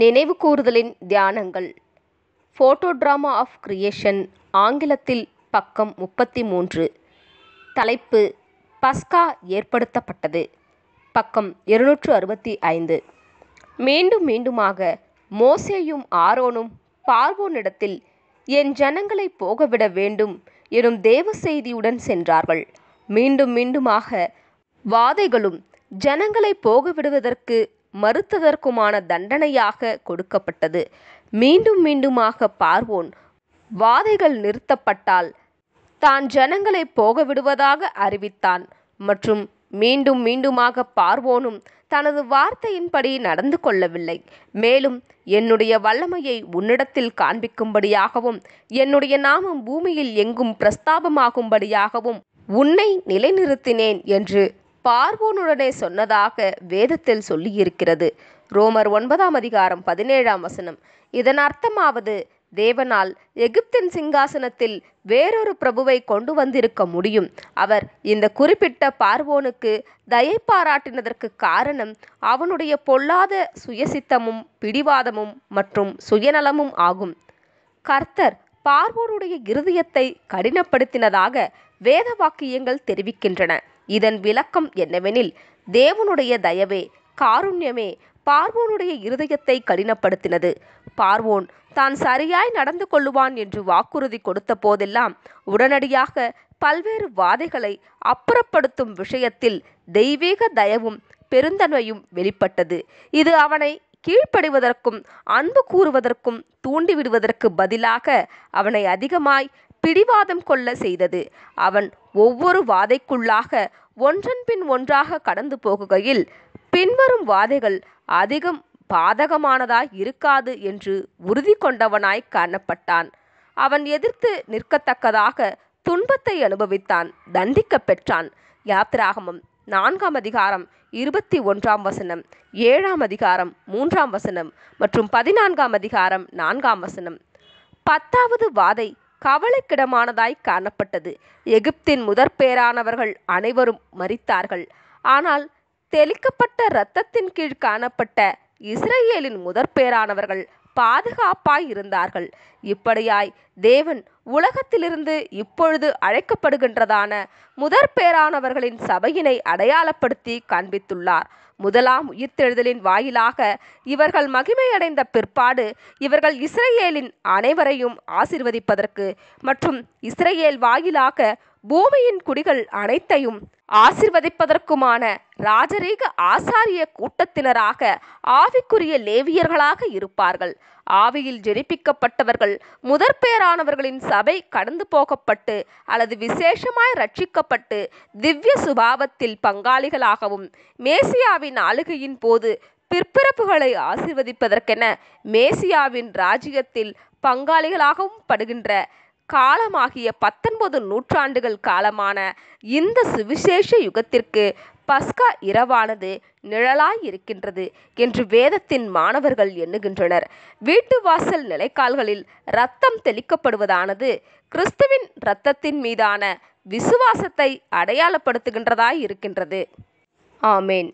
நினைவு கூறுதலின் தியானங்கள் photo drama of creation ஆங்கிலத்தில் பக்கம் முப்பத்தி மூன்று தலைப்பு பஸ்கா ஏற்படுத்தப்பட்டது பக்கம் இருநூற்று அறுபத்தி ஐந்து மீண்டும் மீண்டுமாக மோசேயும் ஆரோனும் பார்வோனிடத்தில் என் ஜனங்களை போகவிட வேண்டும் எனும் தேவ செய்தியுடன் சென்றார்கள் மீண்டும் மீண்டுமாக வாதைகளும் ஜனங்களை போகவிடுவதற்கு மறுத்ததற்குமான தண்டனையாக கொடுக்கப்பட்டது. மீண்டும் மீண்டுமாக பார்வோன் வாதைகள் நிறுத்தப்பட்டால் தான் ஜனங்களை போகவிடுவதாக அறிவித்தான் மற்றும் மீண்டும் மீண்டுமாக பார்வோனும் தனது வார்த்தையின்படி நடந்து கொள்ளவில்லை. மேலும் என்னுடைய வல்லமையை உன்னிடத்தில் காண்பிக்கும்படியாகவும் என்னுடைய நாமம் பூமியில் எங்கும் பிரஸ்தாபமாகும்படியாகவும் உன்னை நிலைநிறுத்தினேன் என்று பார்வோனுடனே சொன்னதாக வேதத்தில் சொல்லியிருக்கிறது ரோமர் ஒன்பதாம் அதிகாரம் பதினேழாம் வசனம் இதன் அர்த்தமாவது தேவனால் எகிப்தின் சிங்காசனத்தில் வேறொரு பிரபுவை கொண்டு வந்திருக்க முடியும் அவர் இந்த குறிப்பிட்ட பார்வோனுக்கு தயை பாராட்டினதற்கு காரணம் அவனுடைய பொல்லாத சுயசித்தமும் பிடிவாதமும் மற்றும் சுயநலமும் ஆகும் கர்த்தர் பார்வோனுடைய இருதயத்தை கடினப்படுத்தினதாக வேத வாக்கியங்கள் தெரிவிக்கின்றன இதன் விளக்கம் என்னவெனில் தேவனுடைய தயவே காருண்யமே பார்வோனுடைய இருதயத்தை கடினப்படுத்தினது பார்வோன் தான் சரியாய் நடந்து கொள்ளுவான் என்று வாக்குறுதி கொடுத்த போதெல்லாம் உடனடியாக பல்வேறு வாதைகளை அப்புறப்படுத்தும் விஷயத்தில் தெய்வீக தயவும் பெருந்தன்மையும் வெளிப்பட்டது இது அவனை கீழ்ப்படிவதற்கும் அன்பு கூறுவதற்கும் தூண்டிவிடுவதற்கு பதிலாக அவனை அதிகமாய் பிடிவாதம் கொள்ள செய்தது. அவன் ஒவ்வொரு வாதைக்குள்ளாக ஒன்றன்பின் ஒன்றாக கடந்து போகுகையில் பின்வரும் வாதைகள் அதிகம் பாதகமானதாய் இருக்காது என்று உறுதி கொண்டவனாய் காணப்பட்டான். அவன் எதிர்த்து நிற்கத்தக்கதாக துன்பத்தை அனுபவித்தான் தண்டிக்க பெற்றான். யாத்திராகமம் நான்காம் அதிகாரம் இருபத்தி ஒன்றாம் வசனம் ஏழாம் அதிகாரம் மூன்றாம் வசனம் மற்றும் பதினான்காம் அதிகாரம் நான்காம் வசனம். பத்தாவது வாதை கவலைக்கிடமானதாய் காணப்பட்டது எகிப்தின் முதற்பேரானவர்கள் அனைவரும் மறித்தார்கள் ஆனால் தெளிக்கப்பட்ட இரத்தத்தின் கீழ் காணப்பட்ட இஸ்ரேலின் முதற்பேரானவர்கள் பாதுகாப்பாய் இருந்தார்கள் இப்படியாய் தேவன் உலகத்திலிருந்து இப்பொழுது அழைக்கப்படுகின்றதான முதற் பேரானவர்களின் சபையினை அடையாளப்படுத்தி காண்பித்துள்ளார் முதலாம் உயிர்த்தெழுதலின் வாயிலாக இவர்கள் மகிமையடைந்த பிற்பாடு இவர்கள் இஸ்ரேலின் அனைவரையும் ஆசிர்வதிப்பதற்கு மற்றும் இஸ்ரேல் வாயிலாக பூமியின் குடிகள் அனைத்தையும் ஆசிர்வதிப்பதற்குமான ராஜரீக ஆசாரிய கூட்டத்தினராக ஆவிக்குரிய லேவியர்களாக இருப்பார்கள் ஆவியில் ஜெனிப்பிக்கப்பட்டவர்கள் பேரானவர்களின் சபை கடந்து போகப்பட்டு அல்லது விசேஷமாய் ரட்சிக்கப்பட்டு திவ்ய சுபாவத்தில் பங்காளிகளாகவும் மேசியாவின் ஆளுகையின் போது பிற்பிறப்புகளை ஆசிர்வதிப்பதற்கென மேசியாவின் ராஜ்யத்தில் பங்காளிகளாகவும் படுகின்ற காலமாகிய பத்தொன்பது நூற்றாண்டுகள் காலமான இந்த சுவிசேஷ யுகத்திற்கு பஸ்கா இரவானது நிழலாயிருக்கின்றது என்று வேதத்தின் மாணவர்கள் எண்ணுகின்றனர் வீட்டு வாசல் நிலைக்கால்களில் இரத்தம் தெளிக்கப்படுவதானது கிறிஸ்துவின் இரத்தத்தின் மீதான விசுவாசத்தை அடையாளப்படுத்துகின்றதாய் இருக்கின்றது ஆமேன்